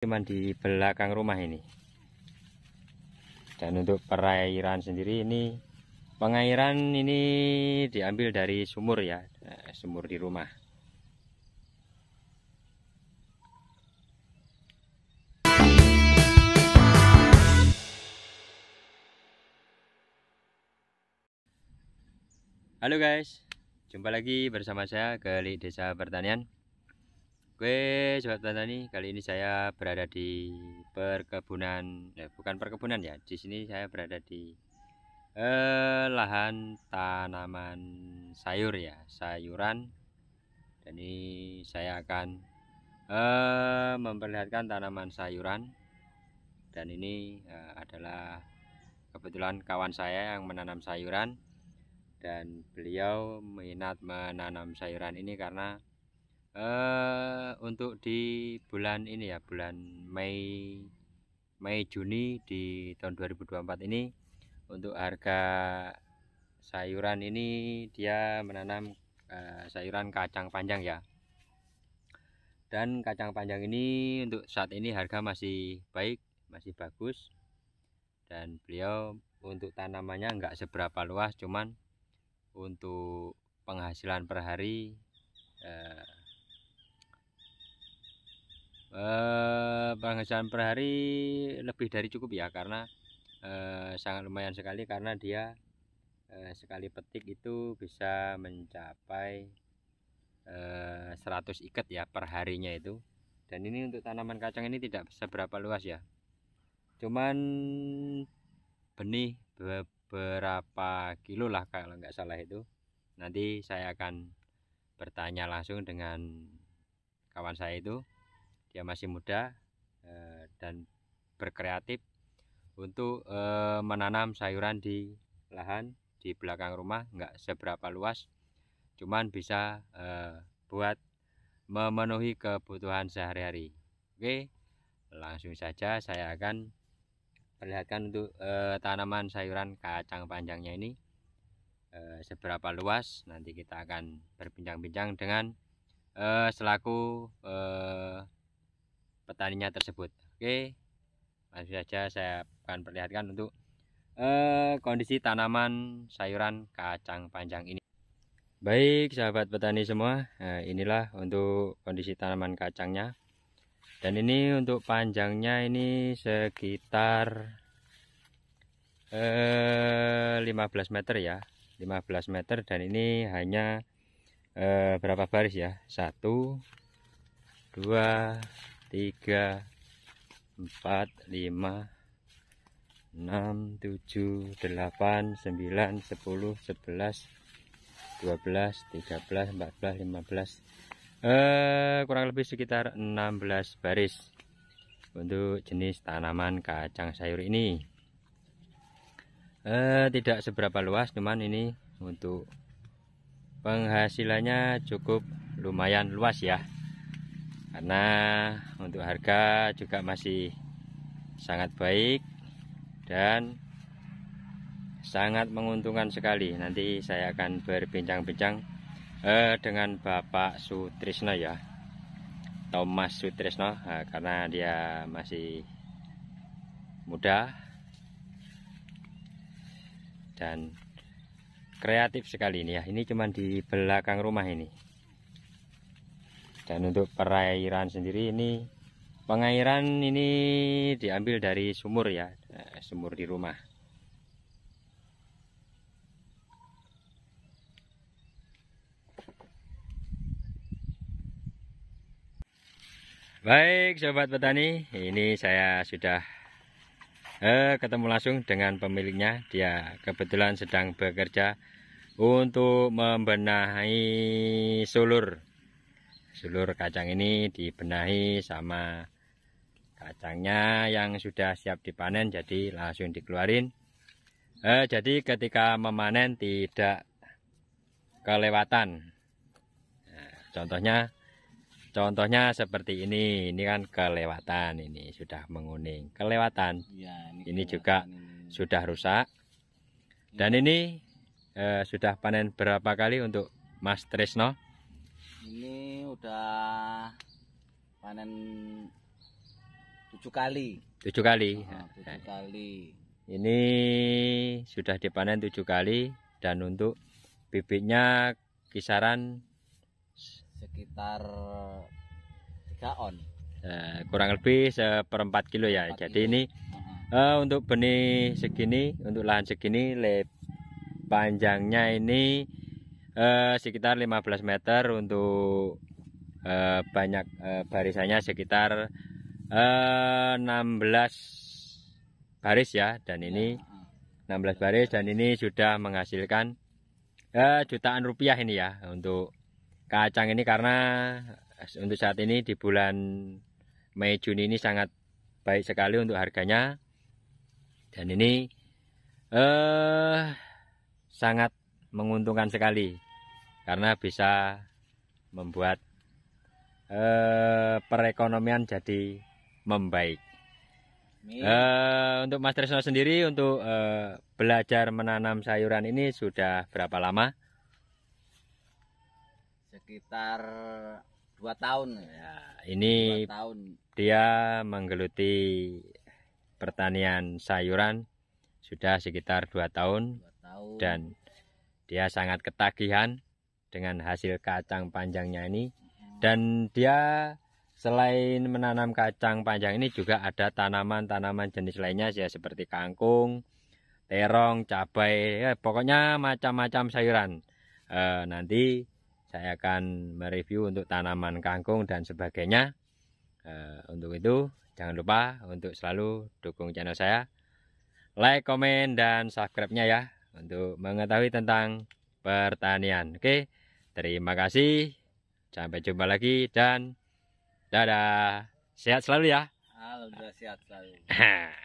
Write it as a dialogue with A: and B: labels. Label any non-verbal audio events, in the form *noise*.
A: cuman di belakang rumah ini dan untuk perairan sendiri ini pengairan ini diambil dari sumur ya eh, sumur di rumah Halo guys, jumpa lagi bersama saya Gali Desa Pertanian Oke, sobat petani, kali ini saya berada di perkebunan, eh, bukan perkebunan ya. Di sini saya berada di eh, lahan tanaman sayur ya, sayuran. Dan ini saya akan eh, memperlihatkan tanaman sayuran. Dan ini eh, adalah kebetulan kawan saya yang menanam sayuran dan beliau minat menanam sayuran ini karena uh, untuk di bulan ini ya bulan Mei Mei Juni di tahun 2024 ini untuk harga sayuran ini dia menanam uh, sayuran kacang panjang ya dan kacang panjang ini untuk saat ini harga masih baik masih bagus dan beliau untuk tanamannya enggak seberapa luas cuman untuk penghasilan per hari eh, eh, penghasilan per hari lebih dari cukup ya karena eh, sangat lumayan sekali karena dia eh, sekali petik itu bisa mencapai eh, 100 ikat ya per harinya itu dan ini untuk tanaman kacang ini tidak seberapa luas ya cuman benih beberapa kilo lah kalau nggak salah itu nanti saya akan bertanya langsung dengan kawan saya itu dia masih muda eh, dan berkreatif untuk eh, menanam sayuran di lahan di belakang rumah nggak seberapa luas cuman bisa eh, buat memenuhi kebutuhan sehari-hari oke langsung saja saya akan perlihatkan untuk tanaman sayuran kacang panjangnya ini seberapa luas nanti kita akan berbincang-bincang dengan selaku petaninya tersebut oke masih saja saya akan perlihatkan untuk eh, kondisi tanaman sayuran kacang panjang ini baik sahabat petani semua nah, inilah untuk kondisi tanaman kacangnya dan ini untuk panjangnya ini sekitar eh, 15 meter ya 15 meter dan ini hanya eh, berapa baris ya satu dua 3 4 5 6 7 8 9 10 11 12 13 14 15 eh kurang lebih sekitar 16 baris untuk jenis tanaman kacang sayur ini eh tidak seberapa luas cuman ini untuk penghasilannya cukup lumayan luas ya karena untuk harga juga masih sangat baik dan sangat menguntungkan sekali nanti saya akan berbincang-bincang eh, dengan Bapak Sutrisno ya Thomas Sutrisno eh, karena dia masih muda dan kreatif sekali ini ya ini cuman di belakang rumah ini dan untuk perairan sendiri ini pengairan ini diambil dari sumur ya eh, sumur di rumah Baik sobat petani, ini saya sudah eh, ketemu langsung dengan pemiliknya. Dia kebetulan sedang bekerja untuk membenahi sulur Sulur kacang ini dibenahi sama kacangnya yang sudah siap dipanen jadi langsung dikeluarin. Eh, jadi ketika memanen tidak kelewatan. Nah, contohnya contohnya seperti ini. Ini kan kelewatan ini sudah menguning. Kelewatan. Iya, ini, juga sudah rusak. Iya. Dan ini eh, sudah panen berapa kali untuk Mas Tresno? Ini udah panen tujuh kali. Tujuh kali. Oh, tujuh nah, kali. Ini sudah dipanen tujuh kali dan untuk bibitnya kisaran sekitar tiga on. Uh, kurang lebih seperempat kilo ya. Jadi kilo. ini uh, untuk benih segini, untuk lahan segini leb panjangnya ini uh, sekitar 15 meter untuk Eh, banyak eh, barisannya sekitar 16 eh, baris ya dan ini 16 ya. baris dan ini sudah menghasilkan jutaan rupiah ini ya untuk kacang ini karena untuk saat ini di bulan Mei Juni ini sangat baik sekali untuk harganya dan ini eh sangat menguntungkan sekali karena bisa membuat Eh, perekonomian jadi membaik. Eh, untuk Mas Tresno sendiri untuk eh, belajar menanam sayuran ini sudah berapa lama? Sekitar dua tahun. Ya, ini dua tahun. dia menggeluti pertanian sayuran sudah sekitar dua tahun, dua tahun. dan dia sangat ketagihan dengan hasil kacang panjangnya ini dan dia selain menanam kacang panjang ini juga ada tanaman-tanaman jenis lainnya ya seperti kangkung, terong, cabai, ya, pokoknya macam-macam sayuran. E, nanti saya akan mereview untuk tanaman kangkung dan sebagainya. E, untuk itu jangan lupa untuk selalu dukung channel saya. Like, komen, dan subscribe-nya ya untuk mengetahui tentang pertanian. Oke, terima kasih. Sampai jumpa lagi dan dadah. Sehat selalu ya. Alhamdulillah sehat selalu. *laughs*